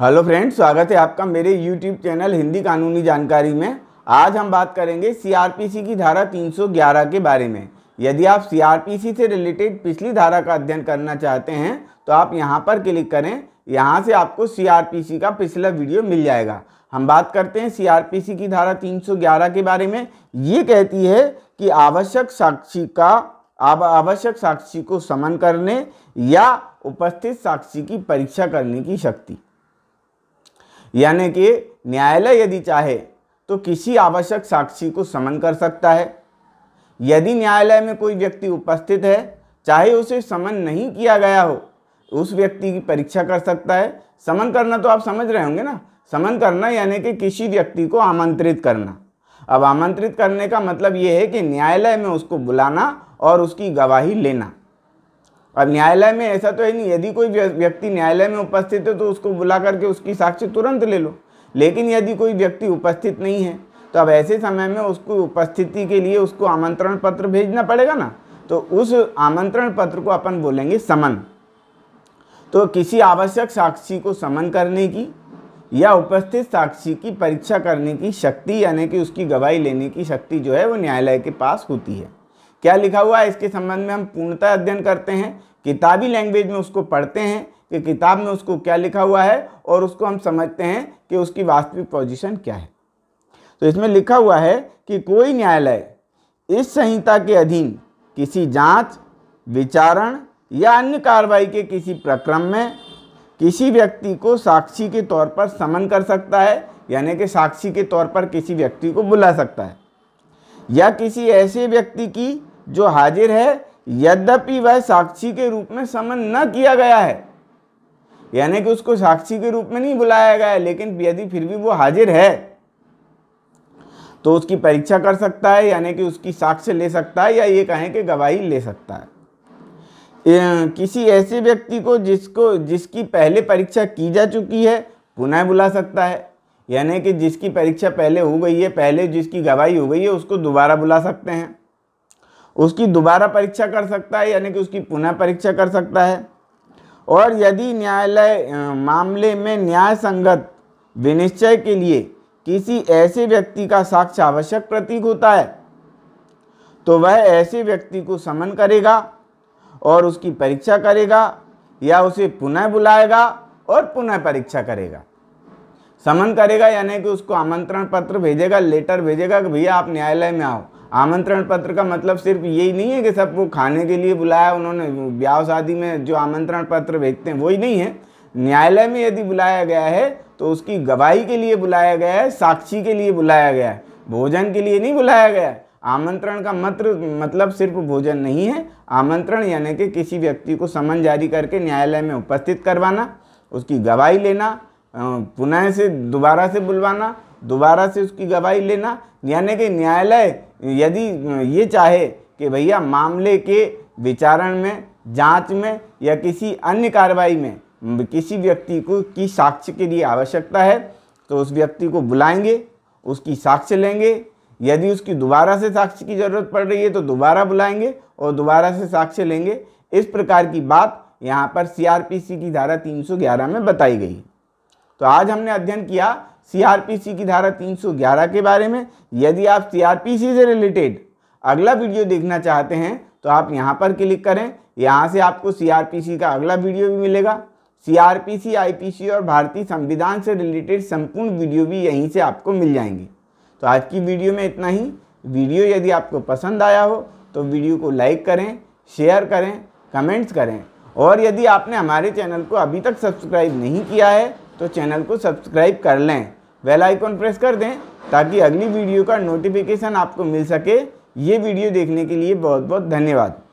hello friends स्वागत है आपका मेरे यूट्यूब चैनल हिंदी कानूनी जानकारी में आज हम बात करेंगे सीआरपीसी की धारा 311 के बारे में यदि आप सीआरपीसी से रिलेटेड पिछली धारा का अध्ययन करना चाहते हैं तो आप यहां पर क्लिक करें यहां से आपको सीआरपीसी का पिछला वीडियो मिल जाएगा हम बात करते हैं सी की धारा तीन के बारे में ये कहती है कि आवश्यक साक्षी का आप आवश्यक साक्षी को समन करने या उपस्थित साक्षी की परीक्षा करने की शक्ति यानी कि न्यायालय यदि चाहे तो किसी आवश्यक साक्षी को समन कर सकता है यदि न्यायालय में कोई व्यक्ति उपस्थित है चाहे उसे समन नहीं किया गया हो उस व्यक्ति की परीक्षा कर सकता है समन करना तो आप समझ रहे होंगे ना समन करना यानी कि किसी व्यक्ति को आमंत्रित करना अब आमंत्रित करने का मतलब ये है कि न्यायालय में उसको बुलाना और उसकी गवाही लेना अब न्यायालय में ऐसा तो है नहीं यदि कोई व्यक्ति न्यायालय में उपस्थित है तो उसको बुला करके उसकी साक्षी तुरंत ले लो लेकिन यदि कोई व्यक्ति उपस्थित नहीं है तो अब ऐसे समय में उसको उपस्थिति के लिए उसको आमंत्रण पत्र भेजना पड़ेगा ना तो उस आमंत्रण पत्र को अपन बोलेंगे समन तो किसी आवश्यक साक्षी को समन करने की या उपस्थित साक्षी की परीक्षा करने की शक्ति यानी कि उसकी गवाही लेने की शक्ति जो है वो न्यायालय के पास होती है क्या लिखा हुआ है इसके संबंध में हम पूर्णतः अध्ययन करते हैं किताबी लैंग्वेज में उसको पढ़ते हैं कि किताब में उसको क्या लिखा हुआ है और उसको हम समझते हैं कि उसकी वास्तविक पोजिशन क्या है तो इसमें लिखा हुआ है कि कोई न्यायालय इस संहिता के अधीन किसी जांच, विचारण या अन्य कार्रवाई के किसी प्रक्रम में किसी व्यक्ति को साक्षी के तौर पर समन कर सकता है यानी कि साक्षी के तौर पर किसी व्यक्ति को बुला सकता है या किसी ऐसे व्यक्ति की जो हाजिर है यद्यपि वह साक्षी के रूप में समन न किया गया है यानी कि उसको साक्षी के रूप में नहीं बुलाया गया है लेकिन यदि फिर भी वो हाजिर है तो उसकी परीक्षा कर सकता है यानी कि उसकी साक्ष्य ले सकता है या ये कहें कि गवाही ले सकता है किसी ऐसे व्यक्ति को जिसको जिसकी पहले परीक्षा की जा चुकी है पुनः बुला सकता है यानी कि जिसकी परीक्षा पहले हो गई है पहले जिसकी गवाही हो गई है उसको दोबारा बुला सकते हैं उसकी दोबारा परीक्षा कर सकता है यानी कि उसकी पुनः परीक्षा कर सकता है और यदि न्यायालय मामले में न्याय संगत विनिश्चय के लिए किसी ऐसे व्यक्ति का साक्ष्य आवश्यक प्रतीक होता है तो वह ऐसे व्यक्ति को समन करेगा और उसकी परीक्षा करेगा या उसे पुनः बुलाएगा और पुनः परीक्षा करेगा समन करेगा यानी कि उसको आमंत्रण पत्र भेजेगा लेटर भेजेगा कि भैया आप न्यायालय में आओ आमंत्रण पत्र का मतलब सिर्फ यही नहीं है कि सबको खाने के लिए बुलाया उन्होंने ब्याह शादी में जो आमंत्रण पत्र भेजते हैं वही नहीं है न्यायालय में यदि बुलाया गया है तो उसकी गवाही के लिए बुलाया गया है साक्षी के लिए बुलाया गया है भोजन के लिए नहीं बुलाया गया है आमंत्रण का मात्र मतलब सिर्फ भोजन नहीं है आमंत्रण यानी कि किसी व्यक्ति को समन जारी करके न्यायालय में उपस्थित करवाना उसकी गवाही लेना पुनः से दोबारा से बुलवाना दोबारा से उसकी गवाही लेना यानी कि न्यायालय यदि ये चाहे कि भैया मामले के विचारण में जांच में या किसी अन्य कार्रवाई में किसी व्यक्ति को की साक्ष्य के लिए आवश्यकता है तो उस व्यक्ति को बुलाएंगे उसकी साक्ष्य लेंगे यदि उसकी दोबारा से साक्ष्य की ज़रूरत पड़ रही है तो दोबारा बुलाएंगे और दोबारा से साक्ष्य लेंगे इस प्रकार की बात यहाँ पर सी की धारा तीन में बताई गई तो आज हमने अध्ययन किया सीआरपीसी की धारा 311 के बारे में यदि आप सीआरपीसी से रिलेटेड अगला वीडियो देखना चाहते हैं तो आप यहाँ पर क्लिक करें यहाँ से आपको सीआरपीसी का अगला वीडियो भी मिलेगा सीआरपीसी, आईपीसी और भारतीय संविधान से रिलेटेड संपूर्ण वीडियो भी यहीं से आपको मिल जाएंगे तो आज की वीडियो में इतना ही वीडियो यदि आपको पसंद आया हो तो वीडियो को लाइक करें शेयर करें कमेंट्स करें और यदि आपने हमारे चैनल को अभी तक सब्सक्राइब नहीं किया है तो चैनल को सब्सक्राइब कर लें वेल आइकॉन प्रेस कर दें ताकि अगली वीडियो का नोटिफिकेशन आपको मिल सके ये वीडियो देखने के लिए बहुत बहुत धन्यवाद